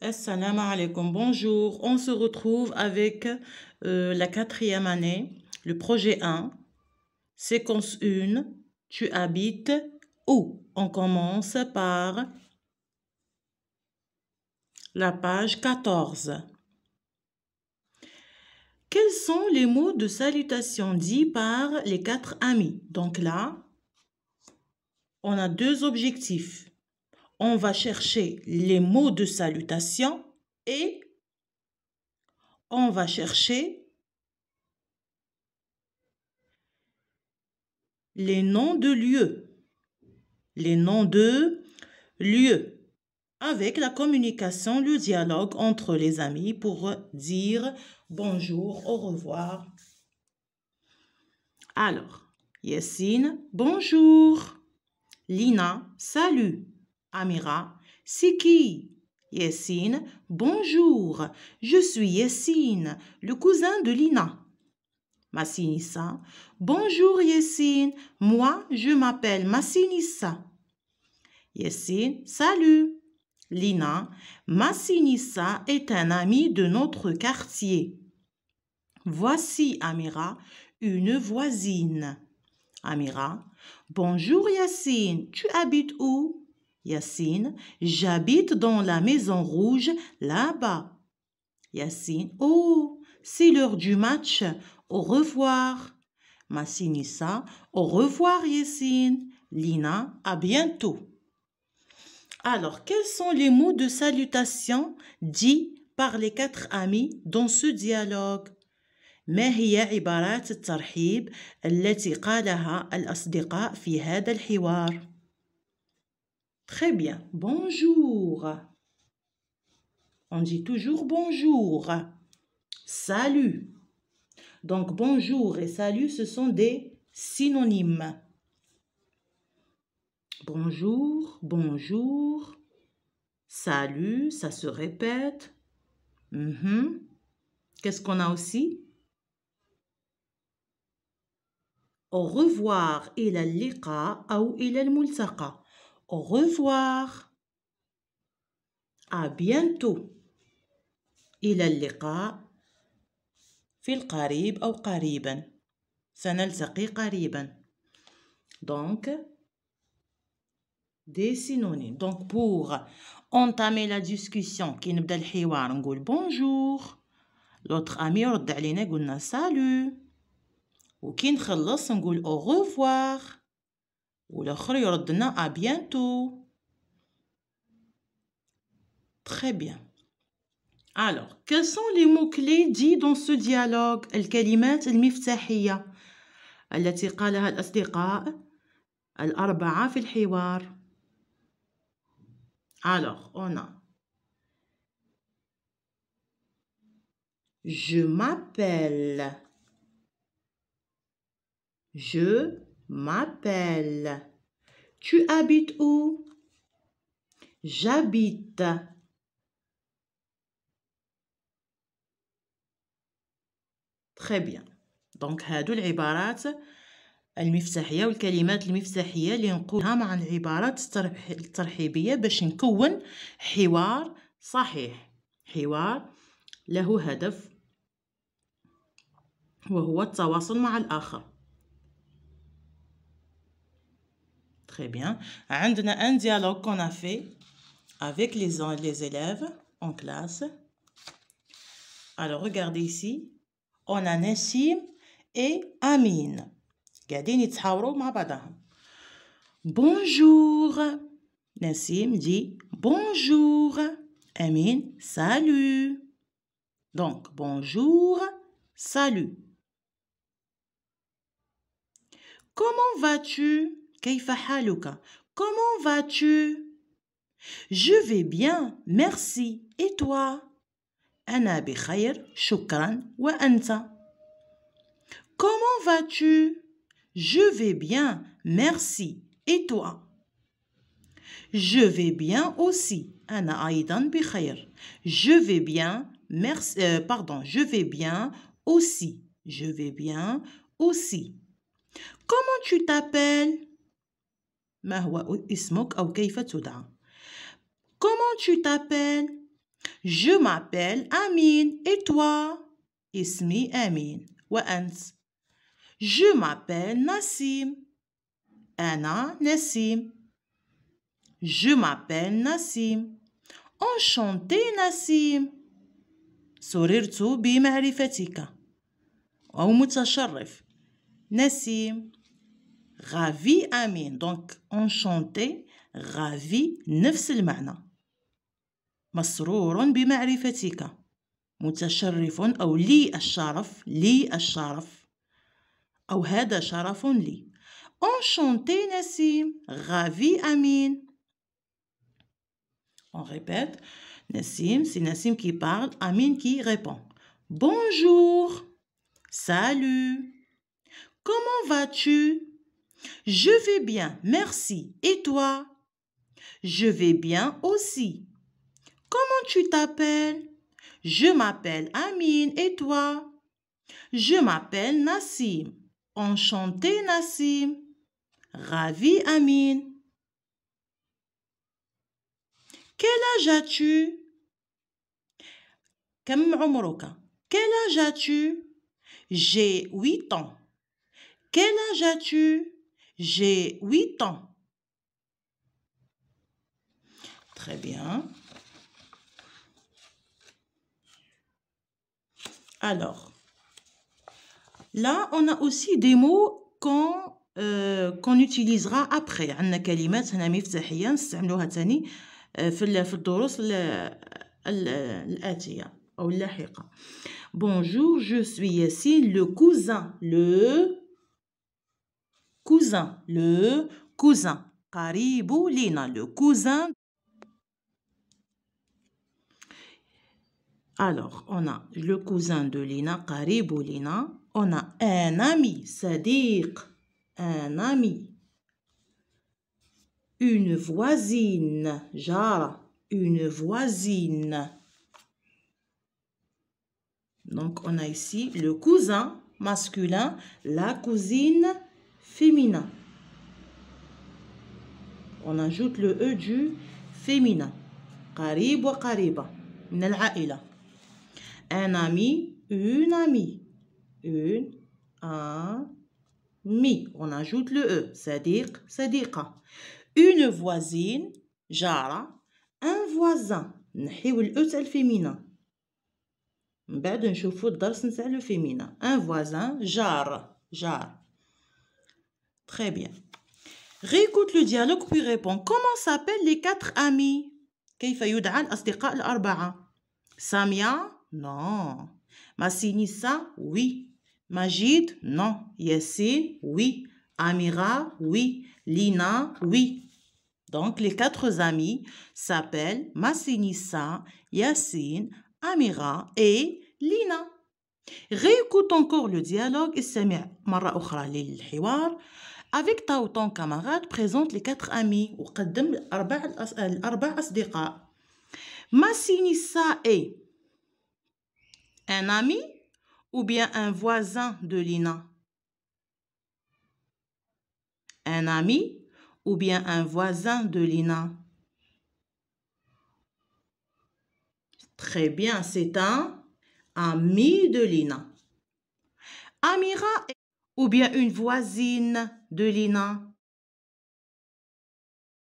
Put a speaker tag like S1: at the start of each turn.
S1: Assalamu alaikum, bonjour. On se retrouve avec euh, la quatrième année, le projet 1, séquence 1, tu habites où On commence par la page 14. Quels sont les mots de salutation dits par les quatre amis Donc là, on a deux objectifs on va chercher les mots de salutation et on va chercher les noms de lieux. Les noms de lieux. Avec la communication, le dialogue entre les amis pour dire bonjour, au revoir. Alors, Yessine, bonjour. Lina, salut. Amira. C'est qui Yassine, Bonjour, je suis Yassine, le cousin de Lina. Massinissa. Bonjour Yassine, moi je m'appelle Massinissa. Yassine, salut. Lina, Massinissa est un ami de notre quartier. Voici Amira, une voisine. Amira, bonjour Yassine, tu habites où Yassine, j'habite dans la maison rouge là-bas. Yassine, oh, c'est l'heure du match. Au revoir. Massinissa, au revoir Yassine. Lina, à bientôt. Alors, quels sont les mots de salutation dits par les quatre amis dans ce dialogue ما هي عبارات التي قالها الأصدقاء في هذا الحوار؟ Très bien. Bonjour. On dit toujours bonjour. Salut. Donc bonjour et salut, ce sont des synonymes. Bonjour, bonjour. Salut, ça se répète. Mhm. Qu'est-ce qu'on a aussi Au revoir, il a liqa ou il le au revoir. À bientôt. Il إلى fil qarib ou qariban, قريبا. سنلتقي qariban. Donc, des synonymes. Donc, pour entamer la discussion, qui nous donne le dialogue, on dit bonjour. L'autre ami, on dit salut. Ou qui nous finit, on dit au revoir. والاخر لنا ا bientôt Très bien. Alors, quels sont les mots-clés dits dans ce dialogue الكلمات المفتاحيه التي قالها الاصدقاء الاربعه في الحوار Alors, on a Je m'appelle. Je m'appelle. Tu habites où J'habite. Très bien. دونك هادو العبارات المفتاحية والكلمات المفتاحية اللي نقولها مع العبارات الترحيبية باش نكون حوار صحيح حوار له هدف وهو التواصل مع الآخر Très bien. On a un dialogue qu'on a fait avec les, les élèves en classe. Alors, regardez ici. On a Nassim et Amine. Bonjour. Nassim dit bonjour. Amin, salut. Donc, bonjour, salut. Comment vas-tu Comment vas-tu? Je vais bien, merci. Et toi? Ana bikhayr, shukran, wa Comment vas-tu? Je vais bien, merci. Et toi? Je vais bien aussi. Ana aidan bikhayr. Je vais bien, merci. Euh, pardon, je vais bien aussi. Je vais bien aussi. Comment tu t'appelles? ما هو اسمك أو كيف تدعى Comment tu t'appelles Je m'appelle Amine. Et toi اسمي أمين وأنت Je m'appelle Nassim. أنا نسيم. Je m'appelle Nassim. Enchanté Nassim. سررت بمعرفتك أو متشرف نسيم ravi amin donc enchanté ravi même sens bima Arifetika. maarifatik mutasharrif aw li lcharaf li lcharaf Ou hada li enchanté nasim ravi amin on répète nasim c'est nasim qui parle amin qui répond bonjour salut comment vas-tu je vais bien, merci. Et toi Je vais bien aussi. Comment tu t'appelles Je m'appelle Amine. Et toi Je m'appelle Nassim. Enchanté Nassim. Ravi Amine. Quel âge as-tu Quel âge as-tu J'ai huit ans. Quel âge as-tu j'ai 8 ans. Très bien. Alors, là, on a aussi des mots qu'on euh, qu'on utilisera après. des كلمات هنا مفتاحية نستعملوها تاني في في الدروس الآتية أو اللاحقة. Bonjour, je suis Yassine, le cousin, le cousin, le cousin. Caribou Lina, le cousin. Alors, on a le cousin de Lina, Caribou Lina. On a un ami, C'est-à-dire un ami. Une voisine, ja, une voisine. Donc, on a ici le cousin masculin, la cousine féminin. On ajoute le E du féminin. Karib wa kariba. Un ami, une amie. Une, un, mi. On ajoute le E. Sadiq, sadiqa. Une voisine, jara. Un voisin. ajoute le E féminin. le féminin. Un voisin, jar, Jara. Très bien. Réécoute le dialogue puis répond. Comment s'appellent les quatre amis كيف يدعى quatre arba'a. Samia? non Massinissa oui Majid non Yassine oui Amira oui Lina oui donc les quatre amis s'appellent Massinissa Yassine Amira et Lina Réécoute encore le dialogue et سمع مرة اخرى للحوار avec ta ou ton camarade présente les quatre amis quatre est un ami ou bien un voisin de Lina. Un ami ou bien un voisin de Lina. Très bien, c'est un amie de Lina. Amira ou bien une voisine de Lina